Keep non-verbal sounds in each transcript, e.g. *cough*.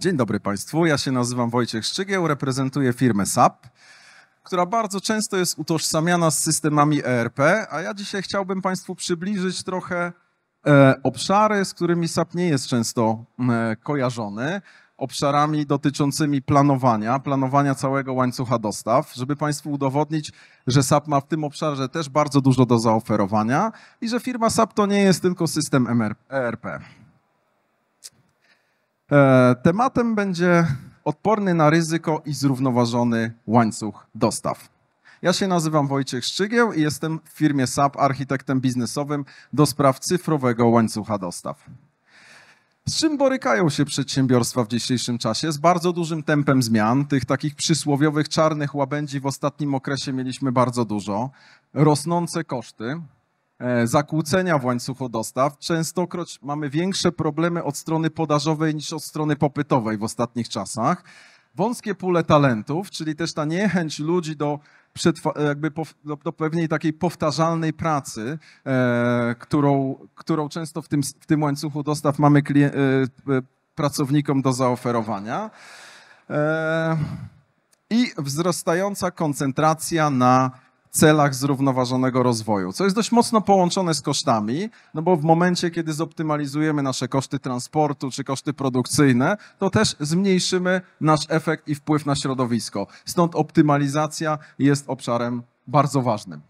Dzień dobry Państwu, ja się nazywam Wojciech Szczygieł, reprezentuję firmę SAP, która bardzo często jest utożsamiana z systemami ERP, a ja dzisiaj chciałbym Państwu przybliżyć trochę e, obszary, z którymi SAP nie jest często e, kojarzony, obszarami dotyczącymi planowania, planowania całego łańcucha dostaw, żeby Państwu udowodnić, że SAP ma w tym obszarze też bardzo dużo do zaoferowania i że firma SAP to nie jest tylko system ERP. E, tematem będzie odporny na ryzyko i zrównoważony łańcuch dostaw. Ja się nazywam Wojciech Szczygieł i jestem w firmie SAP architektem biznesowym do spraw cyfrowego łańcucha dostaw. Z czym borykają się przedsiębiorstwa w dzisiejszym czasie? Z bardzo dużym tempem zmian, tych takich przysłowiowych czarnych łabędzi w ostatnim okresie mieliśmy bardzo dużo, rosnące koszty, E, zakłócenia w łańcuchu dostaw. Częstokroć mamy większe problemy od strony podażowej niż od strony popytowej w ostatnich czasach. Wąskie pule talentów, czyli też ta niechęć ludzi do, e, jakby do, do pewnej takiej powtarzalnej pracy, e, którą, którą często w tym, w tym łańcuchu dostaw mamy e, e, pracownikom do zaoferowania. E, I wzrastająca koncentracja na celach zrównoważonego rozwoju, co jest dość mocno połączone z kosztami, no bo w momencie, kiedy zoptymalizujemy nasze koszty transportu czy koszty produkcyjne, to też zmniejszymy nasz efekt i wpływ na środowisko. Stąd optymalizacja jest obszarem bardzo ważnym.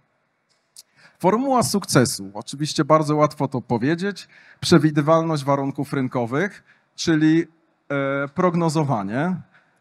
Formuła sukcesu. Oczywiście bardzo łatwo to powiedzieć. Przewidywalność warunków rynkowych, czyli e, prognozowanie,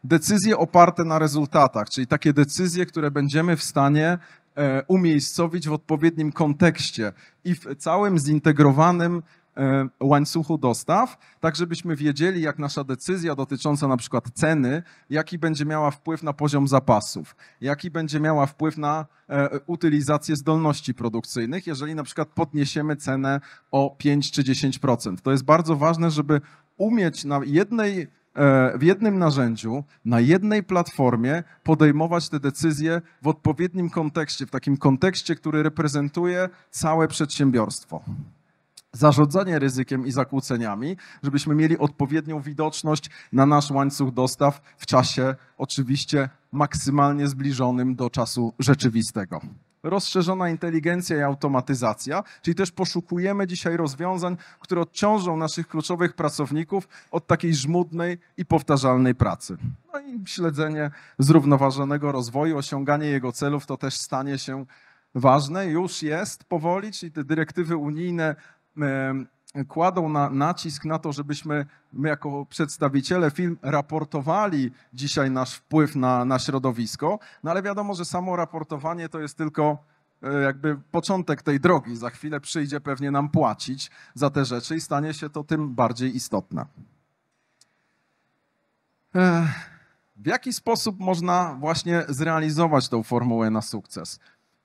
decyzje oparte na rezultatach, czyli takie decyzje, które będziemy w stanie E, umiejscowić w odpowiednim kontekście i w całym zintegrowanym e, łańcuchu dostaw, tak żebyśmy wiedzieli, jak nasza decyzja dotycząca na przykład ceny, jaki będzie miała wpływ na poziom zapasów, jaki będzie miała wpływ na e, utylizację zdolności produkcyjnych, jeżeli na przykład podniesiemy cenę o 5 czy 10%. To jest bardzo ważne, żeby umieć na jednej E, w jednym narzędziu, na jednej platformie podejmować te decyzje w odpowiednim kontekście, w takim kontekście, który reprezentuje całe przedsiębiorstwo zarządzanie ryzykiem i zakłóceniami, żebyśmy mieli odpowiednią widoczność na nasz łańcuch dostaw w czasie oczywiście maksymalnie zbliżonym do czasu rzeczywistego rozszerzona inteligencja i automatyzacja, czyli też poszukujemy dzisiaj rozwiązań, które odciążą naszych kluczowych pracowników od takiej żmudnej i powtarzalnej pracy. No i śledzenie zrównoważonego rozwoju, osiąganie jego celów to też stanie się ważne, już jest powoli, czyli te dyrektywy unijne kładą na, nacisk na to, żebyśmy my jako przedstawiciele firm raportowali dzisiaj nasz wpływ na, na środowisko, no ale wiadomo, że samo raportowanie to jest tylko e, jakby początek tej drogi. Za chwilę przyjdzie pewnie nam płacić za te rzeczy i stanie się to tym bardziej istotne. E, w jaki sposób można właśnie zrealizować tą formułę na sukces?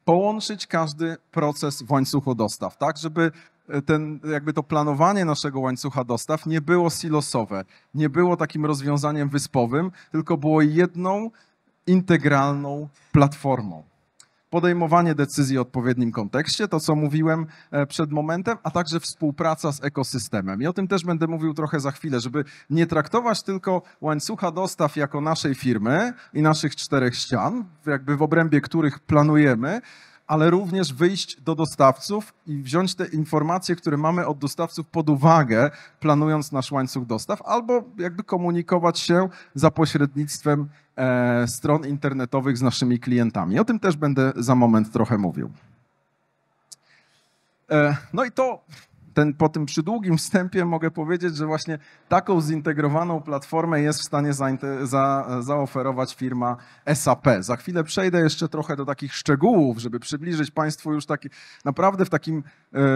Połączyć każdy proces w łańcuchu dostaw, tak, żeby E, ten, jakby to planowanie naszego łańcucha dostaw nie było silosowe, nie było takim rozwiązaniem wyspowym, tylko było jedną integralną platformą. Podejmowanie decyzji w odpowiednim kontekście, to co mówiłem e, przed momentem, a także współpraca z ekosystemem. I o tym też będę mówił trochę za chwilę, żeby nie traktować tylko łańcucha dostaw jako naszej firmy i naszych czterech ścian, jakby w obrębie których planujemy, ale również wyjść do dostawców i wziąć te informacje, które mamy od dostawców pod uwagę, planując nasz łańcuch dostaw, albo jakby komunikować się za pośrednictwem e, stron internetowych z naszymi klientami. O tym też będę za moment trochę mówił. E, no i to ten, po tym przydługim wstępie mogę powiedzieć, że właśnie taką zintegrowaną platformę jest w stanie za, za, zaoferować firma SAP. Za chwilę przejdę jeszcze trochę do takich szczegółów, żeby przybliżyć Państwu już taki, naprawdę w takim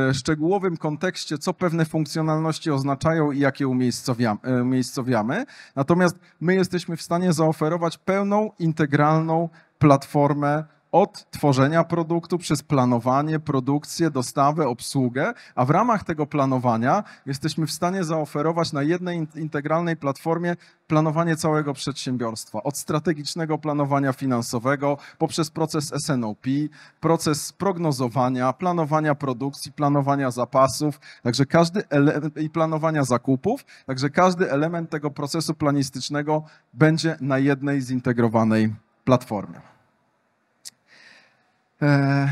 e, szczegółowym kontekście, co pewne funkcjonalności oznaczają i jakie umiejscowiamy, e, umiejscowiamy. Natomiast my jesteśmy w stanie zaoferować pełną, integralną platformę od tworzenia produktu przez planowanie, produkcję, dostawę, obsługę, a w ramach tego planowania jesteśmy w stanie zaoferować na jednej integralnej platformie planowanie całego przedsiębiorstwa, od strategicznego planowania finansowego poprzez proces SNOP, proces prognozowania, planowania produkcji, planowania zapasów, także każdy i planowania zakupów, także każdy element tego procesu planistycznego będzie na jednej zintegrowanej platformie. Eee,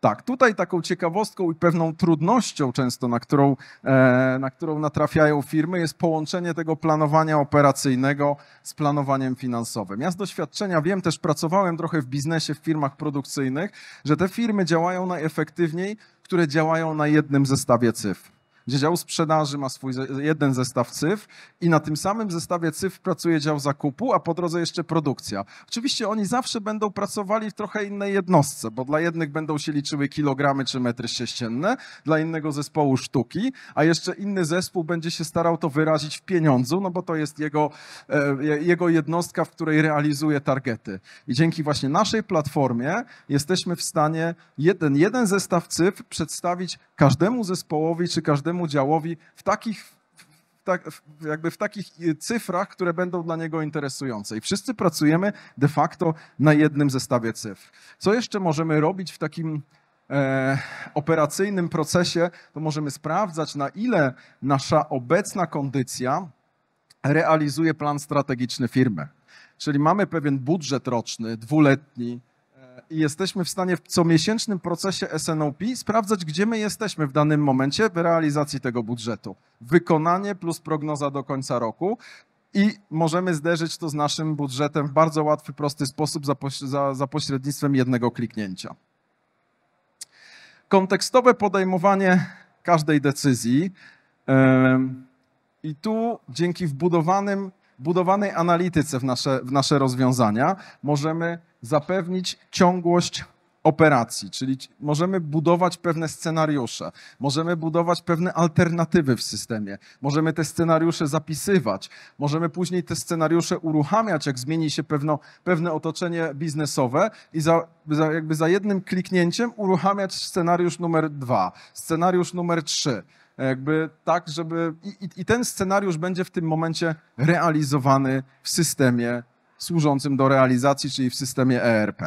tak, tutaj taką ciekawostką i pewną trudnością często, na którą, eee, na którą natrafiają firmy, jest połączenie tego planowania operacyjnego z planowaniem finansowym. Ja z doświadczenia wiem, też pracowałem trochę w biznesie, w firmach produkcyjnych, że te firmy działają najefektywniej, które działają na jednym zestawie cyfr gdzie dział sprzedaży ma swój jeden zestaw cyf i na tym samym zestawie cyf pracuje dział zakupu, a po drodze jeszcze produkcja. Oczywiście oni zawsze będą pracowali w trochę innej jednostce, bo dla jednych będą się liczyły kilogramy czy metry sześcienne, dla innego zespołu sztuki, a jeszcze inny zespół będzie się starał to wyrazić w pieniądzu, no bo to jest jego, e, jego jednostka, w której realizuje targety. I dzięki właśnie naszej platformie jesteśmy w stanie jeden, jeden zestaw cyfr przedstawić każdemu zespołowi czy każdemu temu działowi w takich tak, jakby w takich y, cyfrach, które będą dla niego interesujące. I wszyscy pracujemy de facto na jednym zestawie cyfr. Co jeszcze możemy robić w takim e, operacyjnym procesie? To możemy sprawdzać, na ile nasza obecna kondycja realizuje plan strategiczny firmy. Czyli mamy pewien budżet roczny, dwuletni, jesteśmy w stanie w comiesięcznym procesie SNOP sprawdzać, gdzie my jesteśmy w danym momencie w realizacji tego budżetu. Wykonanie plus prognoza do końca roku i możemy zderzyć to z naszym budżetem w bardzo łatwy, prosty sposób za, za, za pośrednictwem jednego kliknięcia. Kontekstowe podejmowanie każdej decyzji. I tu dzięki wbudowanym budowanej analityce w nasze, w nasze rozwiązania możemy zapewnić ciągłość operacji, czyli możemy budować pewne scenariusze, możemy budować pewne alternatywy w systemie, możemy te scenariusze zapisywać, możemy później te scenariusze uruchamiać, jak zmieni się pewno, pewne otoczenie biznesowe i za, za, jakby za jednym kliknięciem uruchamiać scenariusz numer dwa, scenariusz numer trzy. Jakby tak, żeby. I, i, I ten scenariusz będzie w tym momencie realizowany w systemie służącym do realizacji, czyli w systemie ERP.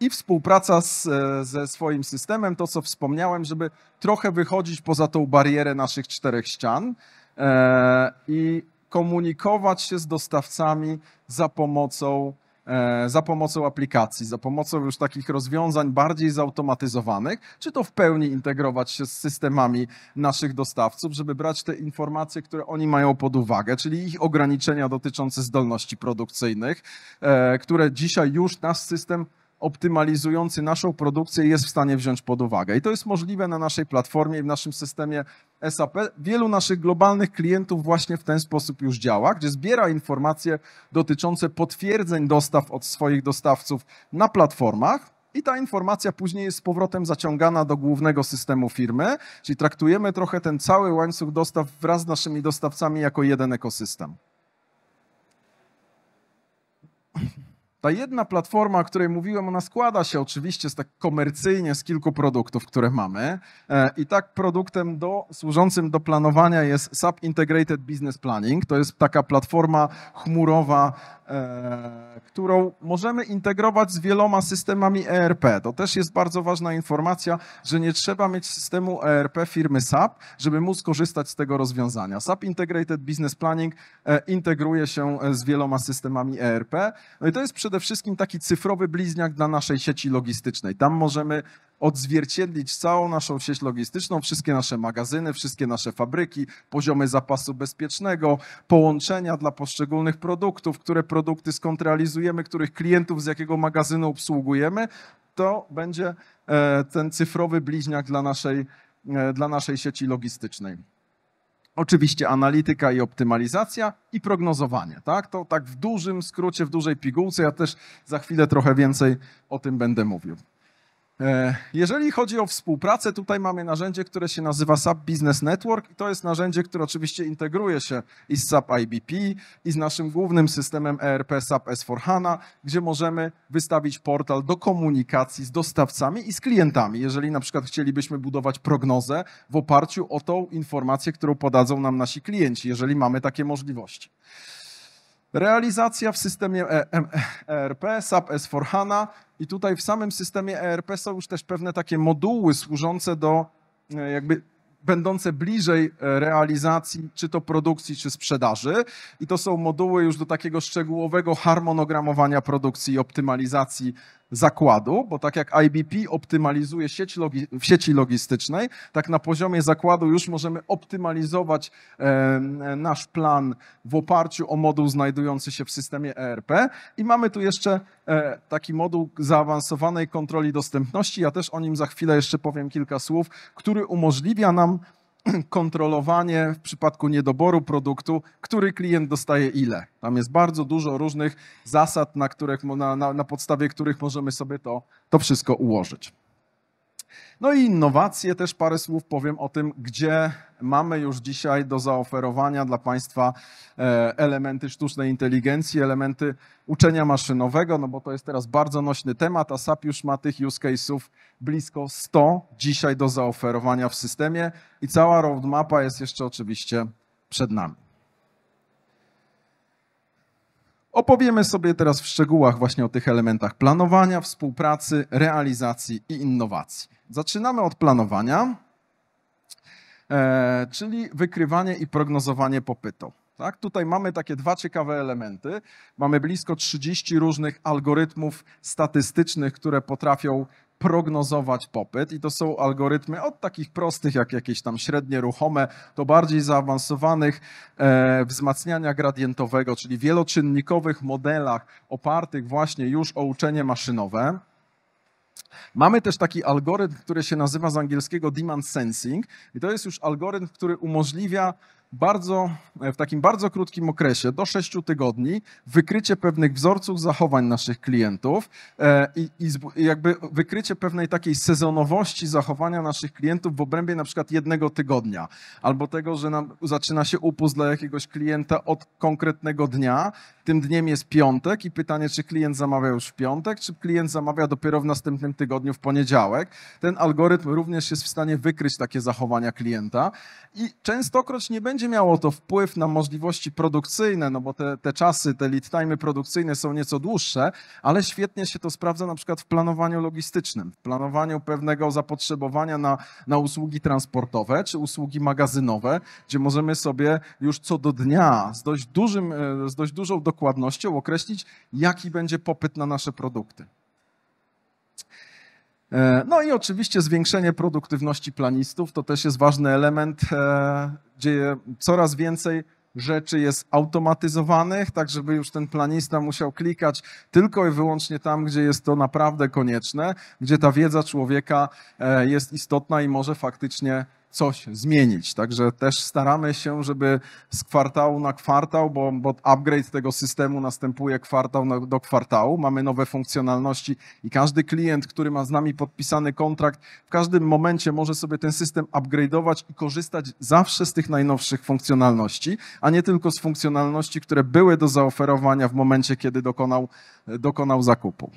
I współpraca z, ze swoim systemem, to co wspomniałem, żeby trochę wychodzić poza tą barierę naszych czterech ścian e, i komunikować się z dostawcami za pomocą E, za pomocą aplikacji, za pomocą już takich rozwiązań bardziej zautomatyzowanych, czy to w pełni integrować się z systemami naszych dostawców, żeby brać te informacje, które oni mają pod uwagę, czyli ich ograniczenia dotyczące zdolności produkcyjnych, e, które dzisiaj już nasz system optymalizujący naszą produkcję jest w stanie wziąć pod uwagę. I to jest możliwe na naszej platformie i w naszym systemie SAP, wielu naszych globalnych klientów właśnie w ten sposób już działa, gdzie zbiera informacje dotyczące potwierdzeń dostaw od swoich dostawców na platformach i ta informacja później jest z powrotem zaciągana do głównego systemu firmy, czyli traktujemy trochę ten cały łańcuch dostaw wraz z naszymi dostawcami jako jeden ekosystem. Ta jedna platforma, o której mówiłem, ona składa się oczywiście z tak komercyjnie z kilku produktów, które mamy. E, I tak produktem do, służącym do planowania jest SAP Integrated Business Planning. To jest taka platforma chmurowa E, którą możemy integrować z wieloma systemami ERP. To też jest bardzo ważna informacja, że nie trzeba mieć systemu ERP firmy SAP, żeby móc korzystać z tego rozwiązania. SAP Integrated Business Planning e, integruje się e, z wieloma systemami ERP. No i to jest przede wszystkim taki cyfrowy bliźniak dla naszej sieci logistycznej. Tam możemy odzwierciedlić całą naszą sieć logistyczną, wszystkie nasze magazyny, wszystkie nasze fabryki, poziomy zapasu bezpiecznego, połączenia dla poszczególnych produktów, które produkty skąd realizujemy, których klientów z jakiego magazynu obsługujemy, to będzie e, ten cyfrowy bliźniak dla naszej, e, dla naszej sieci logistycznej. Oczywiście analityka i optymalizacja i prognozowanie, tak? To tak w dużym skrócie, w dużej pigułce. Ja też za chwilę trochę więcej o tym będę mówił. E, jeżeli chodzi o współpracę, tutaj mamy narzędzie, które się nazywa SAP Business Network i to jest narzędzie, które oczywiście integruje się i z SAP IBP i z naszym głównym systemem ERP SAP S4HANA, gdzie możemy wystawić portal do komunikacji z dostawcami i z klientami. Jeżeli na przykład chcielibyśmy budować prognozę w oparciu o tą informację, którą podadzą nam nasi klienci, jeżeli mamy takie możliwości. Realizacja w systemie ERP SAP S4HANA i tutaj w samym systemie ERP są już też pewne takie moduły służące do e, jakby będące bliżej e, realizacji, czy to produkcji, czy sprzedaży. I to są moduły już do takiego szczegółowego harmonogramowania produkcji i optymalizacji zakładu, bo tak jak IBP optymalizuje sieć logi, w sieci logistycznej, tak na poziomie zakładu już możemy optymalizować e, nasz plan w oparciu o moduł znajdujący się w systemie ERP i mamy tu jeszcze e, taki moduł zaawansowanej kontroli dostępności, ja też o nim za chwilę jeszcze powiem kilka słów, który umożliwia nam *clears throat* kontrolowanie w przypadku niedoboru produktu, który klient dostaje ile. Tam jest bardzo dużo różnych zasad, na, których, na, na, na podstawie których możemy sobie to, to wszystko ułożyć. No i innowacje, też parę słów powiem o tym, gdzie mamy już dzisiaj do zaoferowania dla Państwa e, elementy sztucznej inteligencji, elementy uczenia maszynowego, no bo to jest teraz bardzo nośny temat, a SAP już ma tych use case'ów blisko 100 dzisiaj do zaoferowania w systemie i cała roadmapa jest jeszcze oczywiście przed nami. Opowiemy sobie teraz w szczegółach właśnie o tych elementach planowania, współpracy, realizacji i innowacji. Zaczynamy od planowania, e, czyli wykrywanie i prognozowanie popytu. Tak? Tutaj mamy takie dwa ciekawe elementy. Mamy blisko 30 różnych algorytmów statystycznych, które potrafią prognozować popyt i to są algorytmy od takich prostych, jak jakieś tam średnie ruchome, do bardziej zaawansowanych e, wzmacniania gradientowego, czyli wieloczynnikowych modelach opartych właśnie już o uczenie maszynowe. Mamy też taki algorytm, który się nazywa z angielskiego demand sensing i to jest już algorytm, który umożliwia bardzo, e, w takim bardzo krótkim okresie, do 6 tygodni, wykrycie pewnych wzorców zachowań naszych klientów e, i, i jakby wykrycie pewnej takiej sezonowości zachowania naszych klientów w obrębie na przykład jednego tygodnia, albo tego, że nam zaczyna się upust dla jakiegoś klienta od konkretnego dnia tym dniem jest piątek i pytanie, czy klient zamawia już w piątek, czy klient zamawia dopiero w następnym tygodniu w poniedziałek. Ten algorytm również jest w stanie wykryć takie zachowania klienta i częstokroć nie będzie miało to wpływ na możliwości produkcyjne, no bo te, te czasy, te lead time'y produkcyjne są nieco dłuższe, ale świetnie się to sprawdza na przykład w planowaniu logistycznym, w planowaniu pewnego zapotrzebowania na, na usługi transportowe czy usługi magazynowe, gdzie możemy sobie już co do dnia z dość, dużym, e, z dość dużą dokładnością dokładnością określić, jaki będzie popyt na nasze produkty. E, no i oczywiście zwiększenie produktywności planistów to też jest ważny element, e, gdzie coraz więcej rzeczy jest automatyzowanych, tak żeby już ten planista musiał klikać tylko i wyłącznie tam, gdzie jest to naprawdę konieczne, gdzie ta wiedza człowieka e, jest istotna i może faktycznie coś zmienić. Także też staramy się, żeby z kwartału na kwartał, bo, bo upgrade tego systemu następuje kwartał na, do kwartału, mamy nowe funkcjonalności i każdy klient, który ma z nami podpisany kontrakt, w każdym momencie może sobie ten system upgrade'ować i korzystać zawsze z tych najnowszych funkcjonalności, a nie tylko z funkcjonalności, które były do zaoferowania w momencie, kiedy dokonał, dokonał zakupu.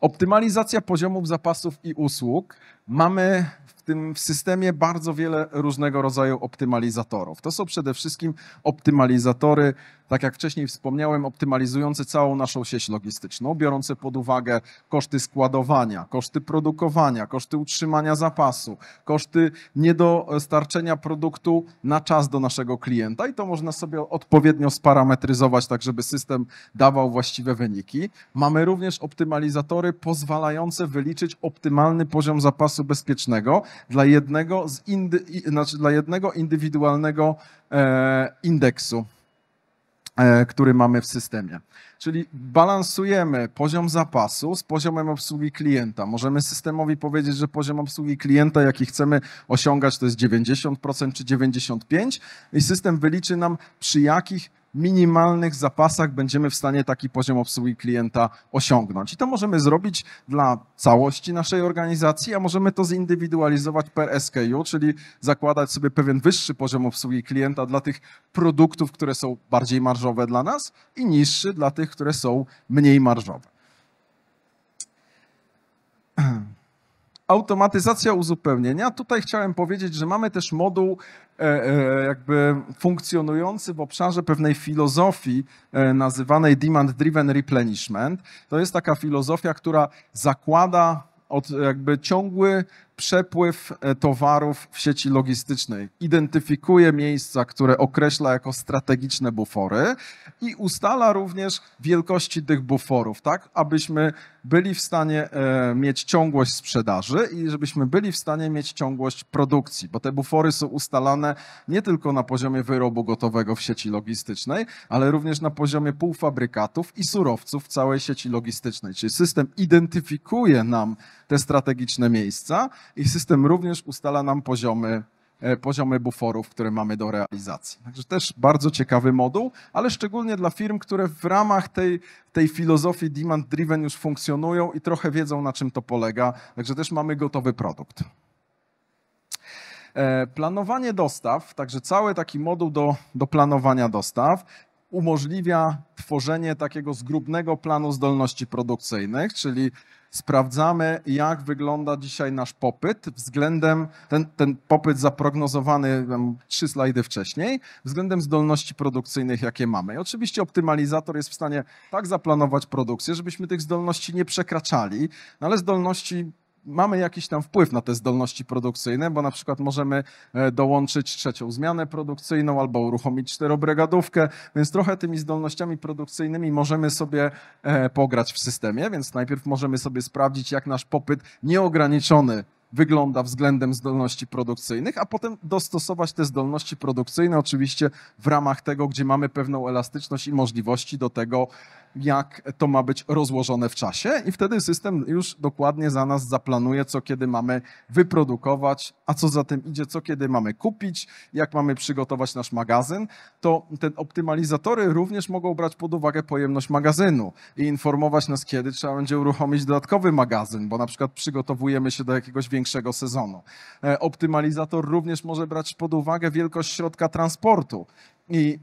Optymalizacja poziomów zapasów i usług. Mamy tym systemie bardzo wiele różnego rodzaju optymalizatorów. To są przede wszystkim optymalizatory, tak jak wcześniej wspomniałem, optymalizujące całą naszą sieć logistyczną, biorące pod uwagę koszty składowania, koszty produkowania, koszty utrzymania zapasu, koszty niedostarczenia produktu na czas do naszego klienta i to można sobie odpowiednio sparametryzować, tak żeby system dawał właściwe wyniki. Mamy również optymalizatory pozwalające wyliczyć optymalny poziom zapasu bezpiecznego dla jednego, z indy, znaczy dla jednego indywidualnego e, indeksu, e, który mamy w systemie. Czyli balansujemy poziom zapasu z poziomem obsługi klienta. Możemy systemowi powiedzieć, że poziom obsługi klienta, jaki chcemy osiągać, to jest 90% czy 95%, i system wyliczy nam, przy jakich minimalnych zapasach będziemy w stanie taki poziom obsługi klienta osiągnąć. I to możemy zrobić dla całości naszej organizacji, a możemy to zindywidualizować per SKU, czyli zakładać sobie pewien wyższy poziom obsługi klienta dla tych produktów, które są bardziej marżowe dla nas i niższy dla tych, które są mniej marżowe. *clears throat* automatyzacja uzupełnienia. Tutaj chciałem powiedzieć, że mamy też moduł e, e, jakby funkcjonujący w obszarze pewnej filozofii e, nazywanej Demand Driven Replenishment. To jest taka filozofia, która zakłada od jakby ciągły przepływ e, towarów w sieci logistycznej. Identyfikuje miejsca, które określa jako strategiczne bufory i ustala również wielkości tych buforów, tak abyśmy byli w stanie e, mieć ciągłość sprzedaży i żebyśmy byli w stanie mieć ciągłość produkcji, bo te bufory są ustalane nie tylko na poziomie wyrobu gotowego w sieci logistycznej, ale również na poziomie półfabrykatów i surowców w całej sieci logistycznej. Czyli system identyfikuje nam te strategiczne miejsca, i system również ustala nam poziomy, e, poziomy buforów, które mamy do realizacji. Także też bardzo ciekawy moduł, ale szczególnie dla firm, które w ramach tej, tej filozofii demand driven już funkcjonują i trochę wiedzą na czym to polega. Także też mamy gotowy produkt. E, planowanie dostaw, także cały taki moduł do, do planowania dostaw umożliwia tworzenie takiego zgrubnego planu zdolności produkcyjnych, czyli sprawdzamy, jak wygląda dzisiaj nasz popyt względem, ten, ten popyt zaprognozowany trzy slajdy wcześniej, względem zdolności produkcyjnych, jakie mamy. I oczywiście optymalizator jest w stanie tak zaplanować produkcję, żebyśmy tych zdolności nie przekraczali, no ale zdolności mamy jakiś tam wpływ na te zdolności produkcyjne, bo na przykład możemy e, dołączyć trzecią zmianę produkcyjną albo uruchomić czterobregadówkę, więc trochę tymi zdolnościami produkcyjnymi możemy sobie e, pograć w systemie, więc najpierw możemy sobie sprawdzić, jak nasz popyt nieograniczony wygląda względem zdolności produkcyjnych, a potem dostosować te zdolności produkcyjne oczywiście w ramach tego, gdzie mamy pewną elastyczność i możliwości do tego, jak to ma być rozłożone w czasie i wtedy system już dokładnie za nas zaplanuje, co kiedy mamy wyprodukować, a co za tym idzie, co kiedy mamy kupić, jak mamy przygotować nasz magazyn, to te optymalizatory również mogą brać pod uwagę pojemność magazynu i informować nas, kiedy trzeba będzie uruchomić dodatkowy magazyn, bo na przykład przygotowujemy się do jakiegoś większego większego sezonu. E, optymalizator również może brać pod uwagę wielkość środka transportu. I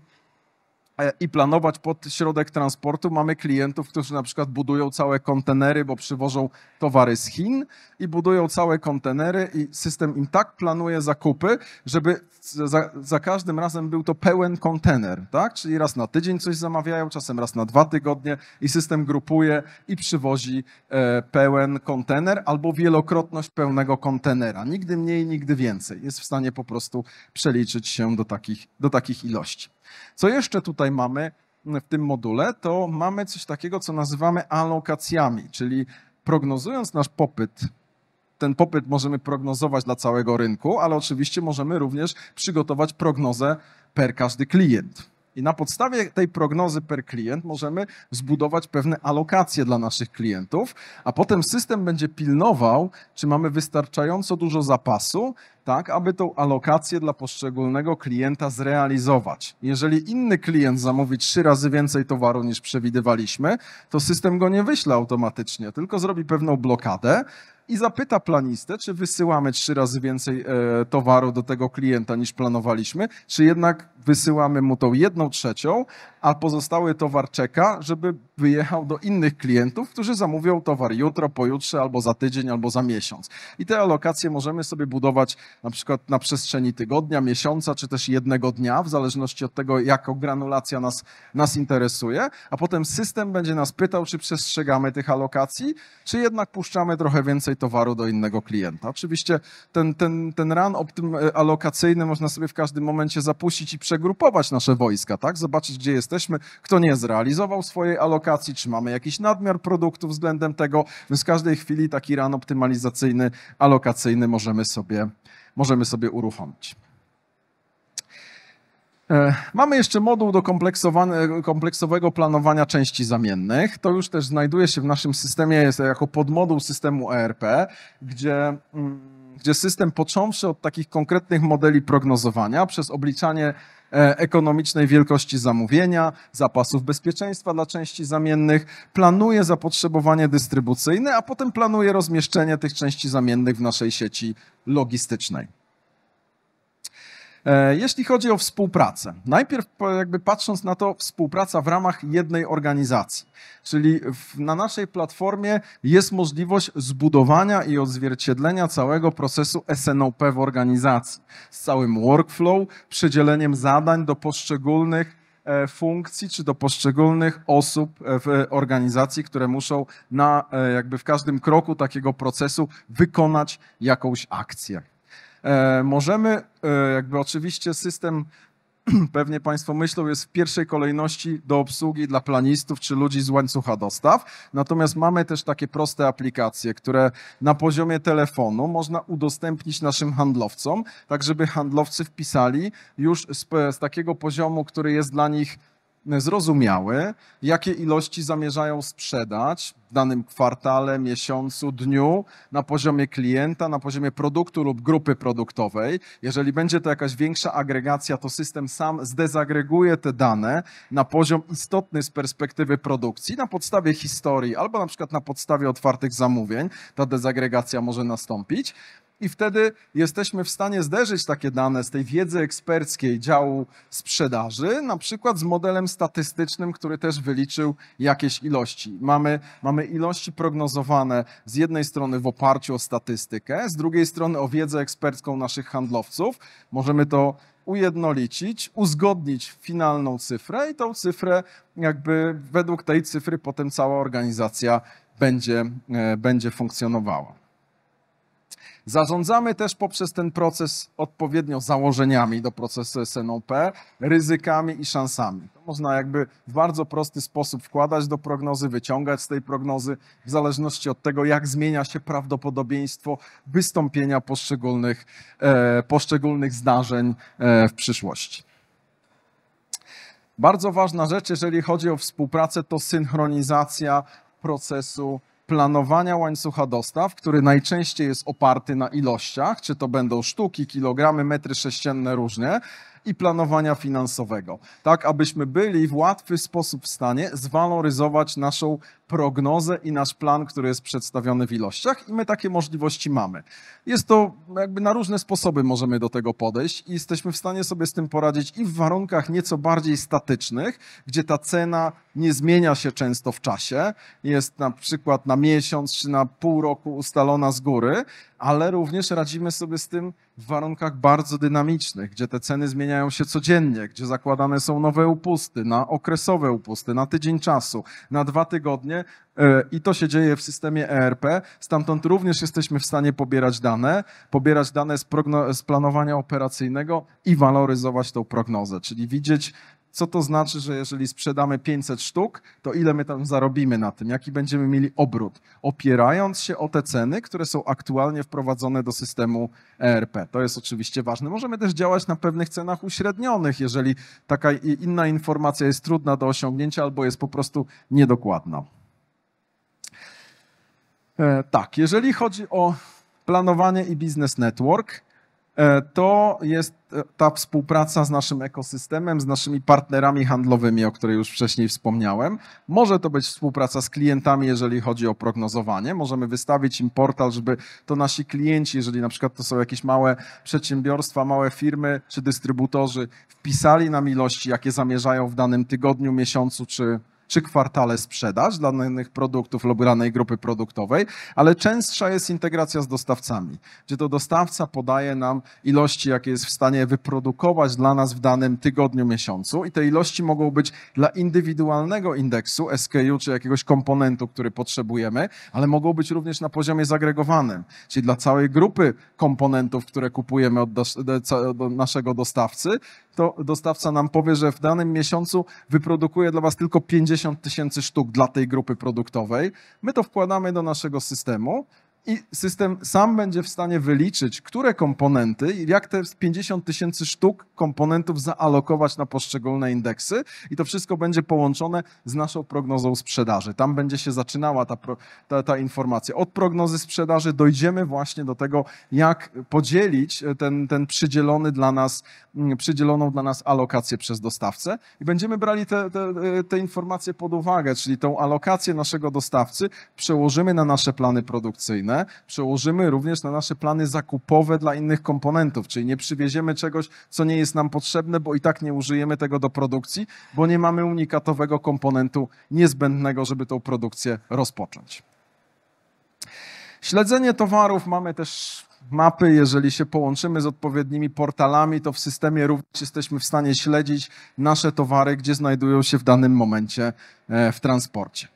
i planować pod środek transportu. Mamy klientów, którzy na przykład budują całe kontenery, bo przywożą towary z Chin i budują całe kontenery i system im tak planuje zakupy, żeby za, za każdym razem był to pełen kontener, tak? Czyli raz na tydzień coś zamawiają, czasem raz na dwa tygodnie i system grupuje i przywozi e, pełen kontener albo wielokrotność pełnego kontenera. Nigdy mniej, nigdy więcej. Jest w stanie po prostu przeliczyć się do takich, do takich ilości. Co jeszcze tutaj mamy w tym module, to mamy coś takiego, co nazywamy alokacjami, czyli prognozując nasz popyt ten popyt możemy prognozować dla całego rynku, ale oczywiście możemy również przygotować prognozę per każdy klient. I na podstawie tej prognozy per klient możemy zbudować pewne alokacje dla naszych klientów, a potem system będzie pilnował, czy mamy wystarczająco dużo zapasu, tak aby tą alokację dla poszczególnego klienta zrealizować. Jeżeli inny klient zamówi trzy razy więcej towaru niż przewidywaliśmy, to system go nie wyśle automatycznie, tylko zrobi pewną blokadę, i zapyta planistę, czy wysyłamy trzy razy więcej e, towaru do tego klienta niż planowaliśmy, czy jednak wysyłamy mu tą jedną trzecią, a pozostały towar czeka, żeby wyjechał do innych klientów, którzy zamówią towar jutro, pojutrze, albo za tydzień, albo za miesiąc. I te alokacje możemy sobie budować na przykład na przestrzeni tygodnia, miesiąca, czy też jednego dnia, w zależności od tego, jaką granulacja nas, nas interesuje, a potem system będzie nas pytał, czy przestrzegamy tych alokacji, czy jednak puszczamy trochę więcej towaru do innego klienta. Oczywiście ten, ten, ten ran optym, e, alokacyjny można sobie w każdym momencie zapuścić i przekonać, przegrupować nasze wojska, tak? Zobaczyć, gdzie jesteśmy, kto nie zrealizował swojej alokacji, czy mamy jakiś nadmiar produktów względem tego, więc w każdej chwili taki ran optymalizacyjny, alokacyjny możemy sobie, możemy sobie uruchomić. E, mamy jeszcze moduł do kompleksowego planowania części zamiennych. To już też znajduje się w naszym systemie jest jako podmoduł systemu ERP, gdzie, mm, gdzie system począwszy od takich konkretnych modeli prognozowania przez obliczanie E, ekonomicznej wielkości zamówienia, zapasów bezpieczeństwa dla części zamiennych, planuje zapotrzebowanie dystrybucyjne, a potem planuje rozmieszczenie tych części zamiennych w naszej sieci logistycznej. E, jeśli chodzi o współpracę, najpierw jakby patrząc na to, współpraca w ramach jednej organizacji, czyli w, na naszej platformie jest możliwość zbudowania i odzwierciedlenia całego procesu SNOP w organizacji z całym workflow, przydzieleniem zadań do poszczególnych e, funkcji czy do poszczególnych osób e, w organizacji, które muszą na jakby w każdym kroku takiego procesu wykonać jakąś akcję. E, możemy, e, jakby oczywiście system, *clears throat* pewnie Państwo myślą, jest w pierwszej kolejności do obsługi dla planistów czy ludzi z łańcucha dostaw. Natomiast mamy też takie proste aplikacje, które na poziomie telefonu można udostępnić naszym handlowcom, tak żeby handlowcy wpisali już z, z takiego poziomu, który jest dla nich zrozumiały, jakie ilości zamierzają sprzedać w danym kwartale, miesiącu, dniu na poziomie klienta, na poziomie produktu lub grupy produktowej. Jeżeli będzie to jakaś większa agregacja, to system sam zdezagreguje te dane na poziom istotny z perspektywy produkcji, na podstawie historii albo na przykład na podstawie otwartych zamówień. Ta dezagregacja może nastąpić. I wtedy jesteśmy w stanie zderzyć takie dane z tej wiedzy eksperckiej działu sprzedaży, na przykład z modelem statystycznym, który też wyliczył jakieś ilości. Mamy, mamy ilości prognozowane z jednej strony w oparciu o statystykę, z drugiej strony o wiedzę ekspercką naszych handlowców. Możemy to ujednolicić, uzgodnić finalną cyfrę i tą cyfrę, jakby według tej cyfry potem cała organizacja będzie, e, będzie funkcjonowała. Zarządzamy też poprzez ten proces odpowiednio założeniami do procesu SNOP, ryzykami i szansami. To można jakby w bardzo prosty sposób wkładać do prognozy, wyciągać z tej prognozy, w zależności od tego, jak zmienia się prawdopodobieństwo wystąpienia poszczególnych, e, poszczególnych zdarzeń e, w przyszłości. Bardzo ważna rzecz, jeżeli chodzi o współpracę, to synchronizacja procesu planowania łańcucha dostaw, który najczęściej jest oparty na ilościach, czy to będą sztuki, kilogramy, metry sześcienne różnie, i planowania finansowego, tak abyśmy byli w łatwy sposób w stanie zwaloryzować naszą prognozę i nasz plan, który jest przedstawiony w ilościach i my takie możliwości mamy. Jest to jakby na różne sposoby możemy do tego podejść i jesteśmy w stanie sobie z tym poradzić i w warunkach nieco bardziej statycznych, gdzie ta cena nie zmienia się często w czasie, jest na przykład na miesiąc czy na pół roku ustalona z góry, ale również radzimy sobie z tym w warunkach bardzo dynamicznych, gdzie te ceny zmieniają się codziennie, gdzie zakładane są nowe upusty, na okresowe upusty, na tydzień czasu, na dwa tygodnie, E, I to się dzieje w systemie ERP. Stamtąd również jesteśmy w stanie pobierać dane, pobierać dane z, z planowania operacyjnego i waloryzować tą prognozę, czyli widzieć, co to znaczy, że jeżeli sprzedamy 500 sztuk, to ile my tam zarobimy na tym, jaki będziemy mieli obrót, opierając się o te ceny, które są aktualnie wprowadzone do systemu ERP. To jest oczywiście ważne. Możemy też działać na pewnych cenach uśrednionych, jeżeli taka inna informacja jest trudna do osiągnięcia albo jest po prostu niedokładna. E, tak, jeżeli chodzi o planowanie i biznes network, e, to jest e, ta współpraca z naszym ekosystemem, z naszymi partnerami handlowymi, o której już wcześniej wspomniałem. Może to być współpraca z klientami, jeżeli chodzi o prognozowanie. Możemy wystawić im portal, żeby to nasi klienci, jeżeli na przykład to są jakieś małe przedsiębiorstwa, małe firmy czy dystrybutorzy, wpisali nam ilości, jakie zamierzają w danym tygodniu, miesiącu czy, czy kwartale sprzedaż dla danych produktów lub danej grupy produktowej, ale częstsza jest integracja z dostawcami, gdzie to dostawca podaje nam ilości, jakie jest w stanie wyprodukować dla nas w danym tygodniu, miesiącu i te ilości mogą być dla indywidualnego indeksu SKU czy jakiegoś komponentu, który potrzebujemy, ale mogą być również na poziomie zagregowanym, czyli dla całej grupy komponentów, które kupujemy od naszego dostawcy, to dostawca nam powie, że w danym miesiącu wyprodukuje dla was tylko 50 50 tysięcy sztuk dla tej grupy produktowej. My to wkładamy do naszego systemu i system sam będzie w stanie wyliczyć, które komponenty i jak te 50 tysięcy sztuk komponentów zaalokować na poszczególne indeksy i to wszystko będzie połączone z naszą prognozą sprzedaży. Tam będzie się zaczynała ta, ta, ta informacja. Od prognozy sprzedaży dojdziemy właśnie do tego, jak podzielić ten, ten przydzielony dla nas, mm, przydzieloną dla nas alokację przez dostawcę i będziemy brali te, te, te informacje pod uwagę, czyli tą alokację naszego dostawcy przełożymy na nasze plany produkcyjne, przełożymy również na nasze plany zakupowe dla innych komponentów, czyli nie przywieziemy czegoś, co nie jest nam potrzebne, bo i tak nie użyjemy tego do produkcji, bo nie mamy unikatowego komponentu niezbędnego, żeby tą produkcję rozpocząć. Śledzenie towarów mamy też mapy, jeżeli się połączymy z odpowiednimi portalami, to w systemie również jesteśmy w stanie śledzić nasze towary, gdzie znajdują się w danym momencie e, w transporcie.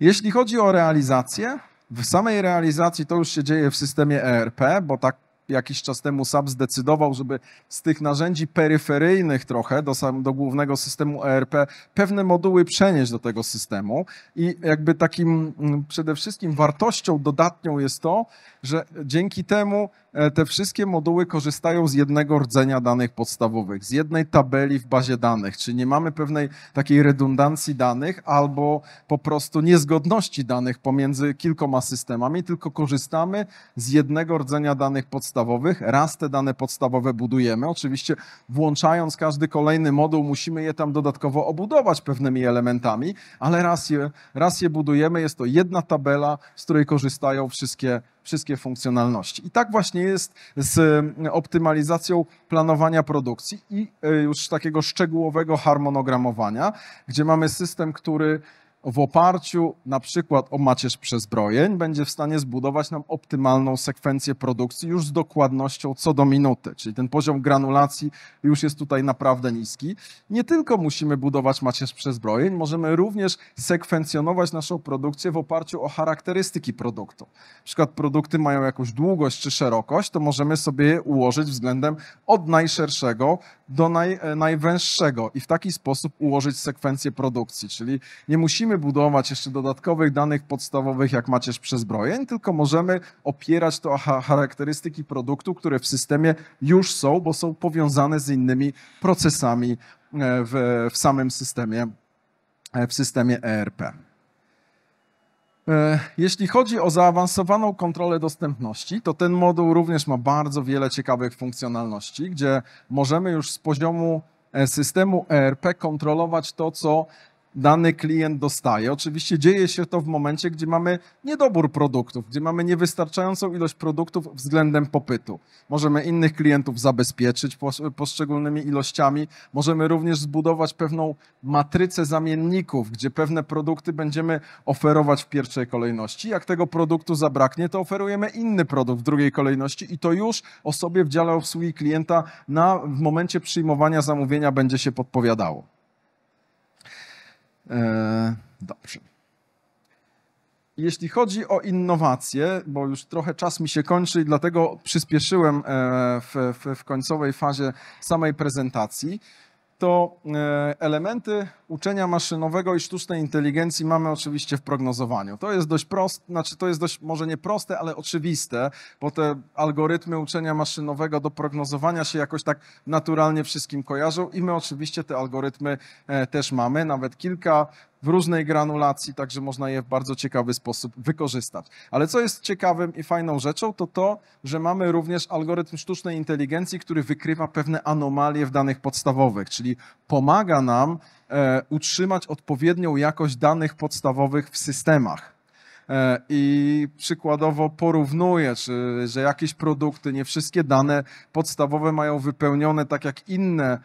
Jeśli chodzi o realizację, w samej realizacji to już się dzieje w systemie ERP, bo tak jakiś czas temu SAP zdecydował, żeby z tych narzędzi peryferyjnych trochę do, do głównego systemu ERP pewne moduły przenieść do tego systemu. I jakby takim mm, przede wszystkim wartością dodatnią jest to, że dzięki temu E, te wszystkie moduły korzystają z jednego rdzenia danych podstawowych, z jednej tabeli w bazie danych, czyli nie mamy pewnej takiej redundancji danych albo po prostu niezgodności danych pomiędzy kilkoma systemami, tylko korzystamy z jednego rdzenia danych podstawowych, raz te dane podstawowe budujemy. Oczywiście włączając każdy kolejny moduł musimy je tam dodatkowo obudować pewnymi elementami, ale raz je, raz je budujemy, jest to jedna tabela, z której korzystają wszystkie wszystkie funkcjonalności. I tak właśnie jest z e, optymalizacją planowania produkcji i e, już takiego szczegółowego harmonogramowania, gdzie mamy system, który w oparciu na przykład o macierz przezbrojeń będzie w stanie zbudować nam optymalną sekwencję produkcji już z dokładnością co do minuty, czyli ten poziom granulacji już jest tutaj naprawdę niski. Nie tylko musimy budować macierz przezbrojeń, możemy również sekwencjonować naszą produkcję w oparciu o charakterystyki produktu. Na przykład produkty mają jakąś długość czy szerokość, to możemy sobie je ułożyć względem od najszerszego do naj, e, najwęższego i w taki sposób ułożyć sekwencję produkcji. Czyli nie musimy budować jeszcze dodatkowych danych podstawowych, jak macierz przezbrojeń, tylko możemy opierać to o charakterystyki produktu, które w systemie już są, bo są powiązane z innymi procesami e, w, w samym systemie, e, w systemie ERP. E, jeśli chodzi o zaawansowaną kontrolę dostępności, to ten moduł również ma bardzo wiele ciekawych funkcjonalności, gdzie możemy już z poziomu e, systemu ERP kontrolować to, co dany klient dostaje. Oczywiście dzieje się to w momencie, gdzie mamy niedobór produktów, gdzie mamy niewystarczającą ilość produktów względem popytu. Możemy innych klientów zabezpieczyć poszczególnymi ilościami, możemy również zbudować pewną matrycę zamienników, gdzie pewne produkty będziemy oferować w pierwszej kolejności. Jak tego produktu zabraknie, to oferujemy inny produkt w drugiej kolejności i to już osobie w dziale obsługi klienta na, w momencie przyjmowania zamówienia będzie się podpowiadało. Eee, dobrze. Jeśli chodzi o innowacje, bo już trochę czas mi się kończy i dlatego przyspieszyłem eee, w, w, w końcowej fazie samej prezentacji, to e, elementy uczenia maszynowego i sztucznej inteligencji mamy oczywiście w prognozowaniu. To jest dość proste, znaczy to jest dość może nie proste, ale oczywiste, bo te algorytmy uczenia maszynowego do prognozowania się jakoś tak naturalnie wszystkim kojarzą i my oczywiście te algorytmy e, też mamy, nawet kilka w różnej granulacji, także można je w bardzo ciekawy sposób wykorzystać. Ale co jest ciekawym i fajną rzeczą, to to, że mamy również algorytm sztucznej inteligencji, który wykrywa pewne anomalie w danych podstawowych, czyli pomaga nam e, utrzymać odpowiednią jakość danych podstawowych w systemach e, i przykładowo porównuje, czy, że jakieś produkty, nie wszystkie dane podstawowe mają wypełnione tak jak inne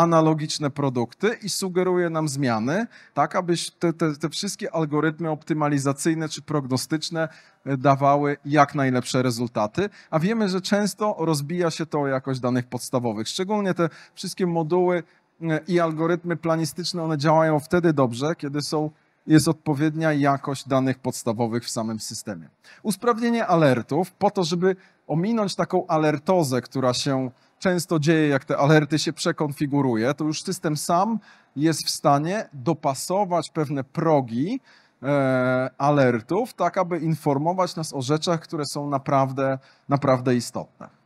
analogiczne produkty i sugeruje nam zmiany, tak aby te, te, te wszystkie algorytmy optymalizacyjne czy prognostyczne e, dawały jak najlepsze rezultaty, a wiemy, że często rozbija się to o jakość danych podstawowych, szczególnie te wszystkie moduły e, i algorytmy planistyczne, one działają wtedy dobrze, kiedy są jest odpowiednia jakość danych podstawowych w samym systemie. Usprawnienie alertów po to, żeby ominąć taką alertozę, która się często dzieje, jak te alerty się przekonfiguruje, to już system sam jest w stanie dopasować pewne progi e, alertów, tak aby informować nas o rzeczach, które są naprawdę, naprawdę istotne.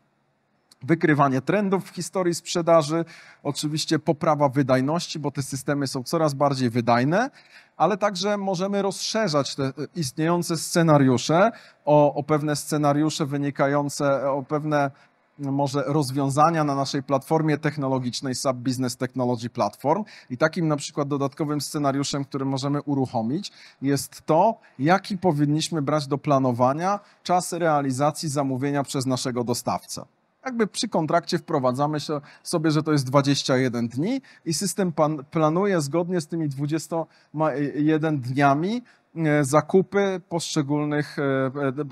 Wykrywanie trendów w historii sprzedaży, oczywiście poprawa wydajności, bo te systemy są coraz bardziej wydajne, ale także możemy rozszerzać te istniejące scenariusze o, o pewne scenariusze wynikające, o pewne może rozwiązania na naszej platformie technologicznej SAP Business Technology Platform. I takim na przykład dodatkowym scenariuszem, który możemy uruchomić, jest to, jaki powinniśmy brać do planowania czas realizacji zamówienia przez naszego dostawcę. Jakby przy kontrakcie wprowadzamy sobie, że to jest 21 dni i system planuje zgodnie z tymi 21 dniami e, zakupy poszczególnych e,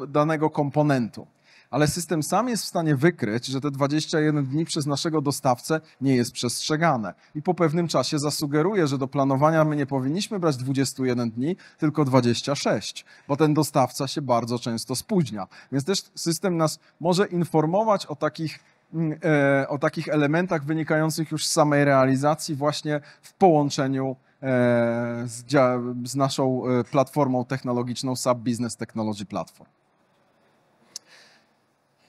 e, danego komponentu ale system sam jest w stanie wykryć, że te 21 dni przez naszego dostawcę nie jest przestrzegane. I po pewnym czasie zasugeruje, że do planowania my nie powinniśmy brać 21 dni, tylko 26, bo ten dostawca się bardzo często spóźnia. Więc też system nas może informować o takich mm, e, o takich elementach wynikających już z samej realizacji, właśnie w połączeniu e, z, naszą e, platformą technologiczną SAP Business Technology Platform.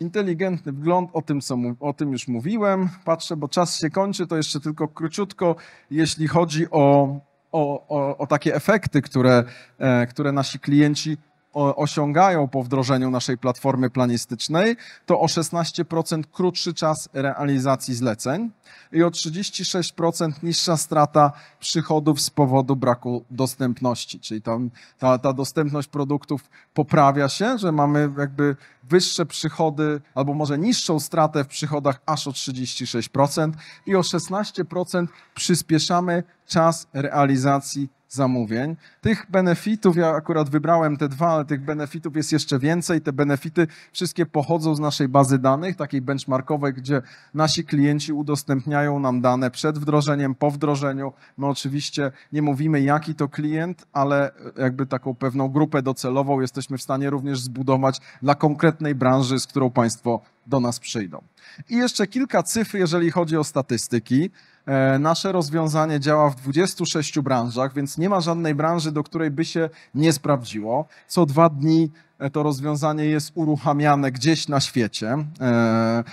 Inteligentny wgląd, o tym, co, o tym już mówiłem. Patrzę, bo czas się kończy, to jeszcze tylko króciutko, jeśli chodzi o, o, o, o takie efekty, które, e, które nasi klienci osiągają po wdrożeniu naszej platformy planistycznej, to o 16% krótszy czas realizacji zleceń i o 36% niższa strata przychodów z powodu braku dostępności. Czyli tam, ta, ta dostępność produktów poprawia się, że mamy jakby wyższe przychody, albo może niższą stratę w przychodach aż o 36% i o 16% przyspieszamy czas realizacji zamówień. Tych benefitów, ja akurat wybrałem te dwa, ale tych benefitów jest jeszcze więcej. Te benefity wszystkie pochodzą z naszej bazy danych, takiej benchmarkowej, gdzie nasi klienci udostępniają nam dane przed wdrożeniem, po wdrożeniu. My oczywiście nie mówimy, jaki to klient, ale jakby taką pewną grupę docelową jesteśmy w stanie również zbudować dla konkretnej branży, z którą Państwo do nas przyjdą. I jeszcze kilka cyfr, jeżeli chodzi o statystyki. E, nasze rozwiązanie działa w 26 branżach, więc nie ma żadnej branży, do której by się nie sprawdziło. Co dwa dni e, to rozwiązanie jest uruchamiane gdzieś na świecie. E,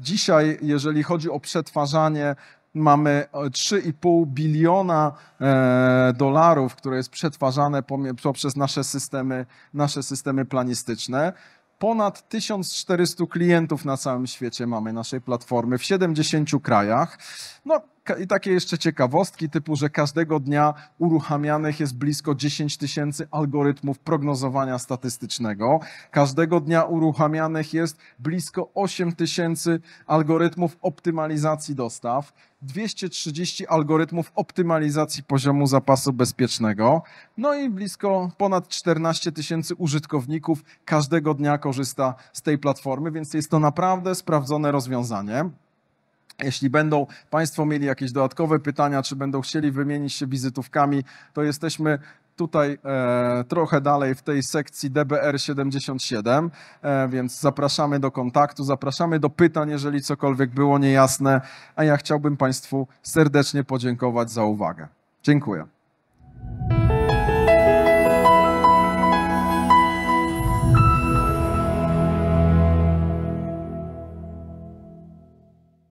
dzisiaj, jeżeli chodzi o przetwarzanie, mamy 3,5 biliona dolarów, które jest przetwarzane poprzez nasze systemy, nasze systemy planistyczne ponad 1400 klientów na całym świecie mamy naszej platformy w 70 krajach. No, i takie jeszcze ciekawostki, typu, że każdego dnia uruchamianych jest blisko 10 tysięcy algorytmów prognozowania statystycznego. Każdego dnia uruchamianych jest blisko 8 tysięcy algorytmów optymalizacji dostaw, 230 algorytmów optymalizacji poziomu zapasu bezpiecznego, no i blisko ponad 14 tysięcy użytkowników każdego dnia korzysta z tej platformy, więc jest to naprawdę sprawdzone rozwiązanie. Jeśli będą Państwo mieli jakieś dodatkowe pytania, czy będą chcieli wymienić się wizytówkami, to jesteśmy tutaj e, trochę dalej w tej sekcji DBR77, e, więc zapraszamy do kontaktu, zapraszamy do pytań, jeżeli cokolwiek było niejasne, a ja chciałbym Państwu serdecznie podziękować za uwagę. Dziękuję.